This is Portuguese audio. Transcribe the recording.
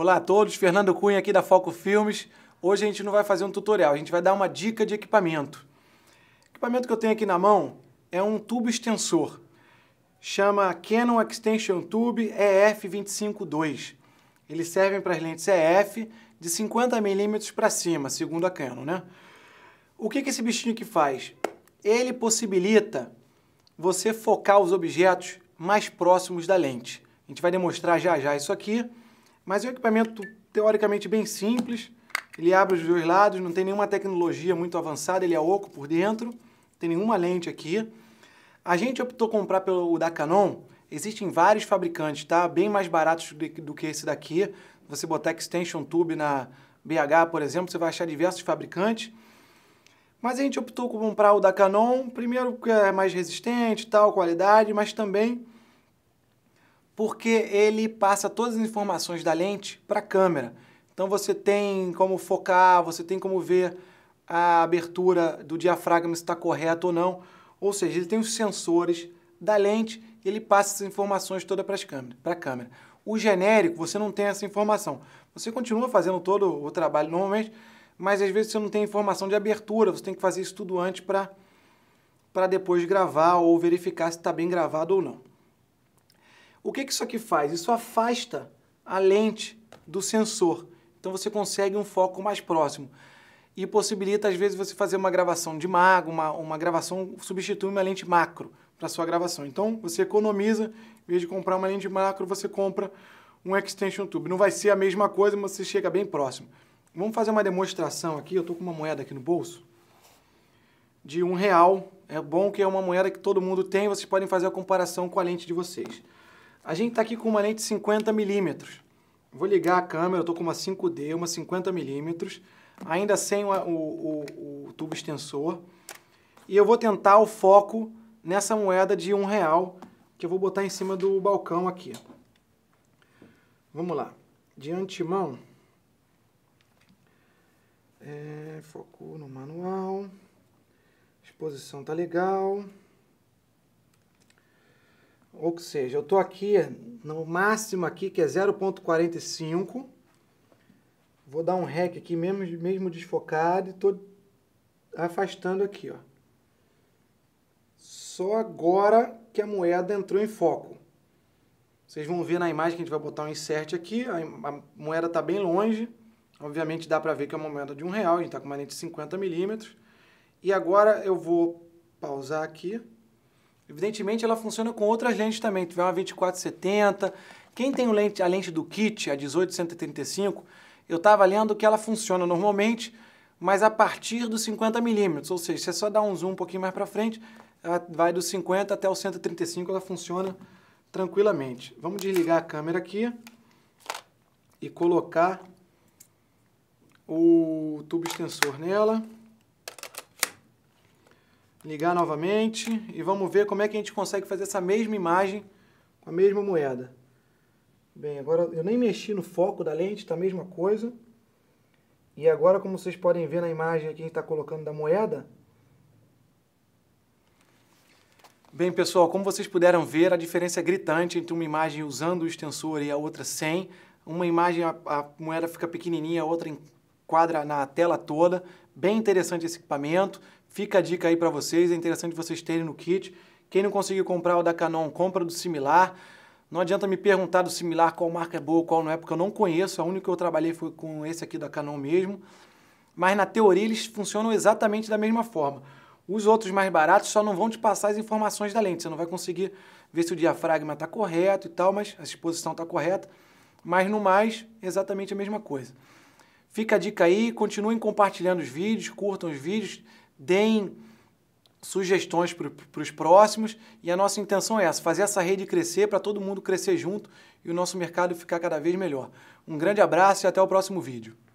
Olá a todos, Fernando Cunha aqui da Foco Filmes. Hoje a gente não vai fazer um tutorial, a gente vai dar uma dica de equipamento. O equipamento que eu tenho aqui na mão é um tubo extensor. Chama Canon Extension Tube EF252. Eles servem para as lentes EF de 50mm para cima, segundo a Canon, né? O que, que esse bichinho aqui faz? Ele possibilita você focar os objetos mais próximos da lente. A gente vai demonstrar já já isso aqui. Mas é um equipamento teoricamente bem simples, ele abre os dois lados, não tem nenhuma tecnologia muito avançada, ele é oco por dentro, não tem nenhuma lente aqui. A gente optou comprar pelo da Canon, existem vários fabricantes, tá? Bem mais baratos do que esse daqui. Você botar extension tube na BH, por exemplo, você vai achar diversos fabricantes. Mas a gente optou por comprar o da Canon, primeiro porque é mais resistente, tal, qualidade, mas também porque ele passa todas as informações da lente para a câmera. Então você tem como focar, você tem como ver a abertura do diafragma se está correta ou não. Ou seja, ele tem os sensores da lente e ele passa essas informações todas para a câmera. O genérico, você não tem essa informação. Você continua fazendo todo o trabalho normalmente, mas às vezes você não tem informação de abertura, você tem que fazer isso tudo antes para depois gravar ou verificar se está bem gravado ou não. O que, que isso aqui faz? Isso afasta a lente do sensor. Então você consegue um foco mais próximo. E possibilita, às vezes, você fazer uma gravação de mago, uma, uma gravação, substitui uma lente macro para sua gravação. Então você economiza, em vez de comprar uma lente macro, você compra um extension tube. Não vai ser a mesma coisa, mas você chega bem próximo. Vamos fazer uma demonstração aqui. Eu estou com uma moeda aqui no bolso de um real. É bom que é uma moeda que todo mundo tem, vocês podem fazer a comparação com a lente de vocês. A gente está aqui com uma lente 50mm. Vou ligar a câmera, estou com uma 5D, uma 50mm, ainda sem o, o, o, o tubo extensor. E eu vou tentar o foco nessa moeda de um real que eu vou botar em cima do balcão aqui. Vamos lá. De antemão, é, foco no manual, exposição tá legal ou que seja, eu estou aqui no máximo aqui que é 0.45, vou dar um rec aqui mesmo, mesmo desfocado e estou afastando aqui, ó. Só agora que a moeda entrou em foco. Vocês vão ver na imagem que a gente vai botar um insert aqui, a, moeda está bem longe, obviamente dá para ver que é uma moeda de um real, a gente está com uma lente de 50 milímetros, e agora eu vou pausar aqui, Evidentemente, ela funciona com outras lentes também. Tiver uma 2470. Quem tem lente, a lente do kit, a 1835, eu estava lendo que ela funciona normalmente, mas a partir dos 50 milímetros. Ou seja, se você é só dá um zoom um pouquinho mais para frente, ela vai dos 50 até os 135, ela funciona tranquilamente. Vamos desligar a câmera aqui e colocar o tubo extensor nela ligar novamente e vamos ver como é que a gente consegue fazer essa mesma imagem com a mesma moeda. Bem, agora eu nem mexi no foco da lente, está a mesma coisa. E agora, como vocês podem ver na imagem que a gente está colocando da moeda... Bem, pessoal, como vocês puderam ver, a diferença é gritante entre uma imagem usando o extensor e a outra sem. Uma imagem, a, a moeda fica pequenininha, a outra enquadra na tela toda. Bem interessante esse equipamento. Fica a dica aí para vocês, é interessante vocês terem no kit. Quem não conseguiu comprar o da Canon, compra do similar. Não adianta me perguntar do similar qual marca é boa, qual não é, porque eu não conheço. A única que eu trabalhei foi com esse aqui da Canon mesmo. Mas na teoria eles funcionam exatamente da mesma forma. Os outros mais baratos só não vão te passar as informações da lente. Você não vai conseguir ver se o diafragma está correto e tal, mas a exposição está correta. Mas no mais, exatamente a mesma coisa. Fica a dica aí, continuem compartilhando os vídeos, curtam os vídeos, deem sugestões para os próximos e a nossa intenção é essa, fazer essa rede crescer para todo mundo crescer junto e o nosso mercado ficar cada vez melhor. Um grande abraço e até o próximo vídeo.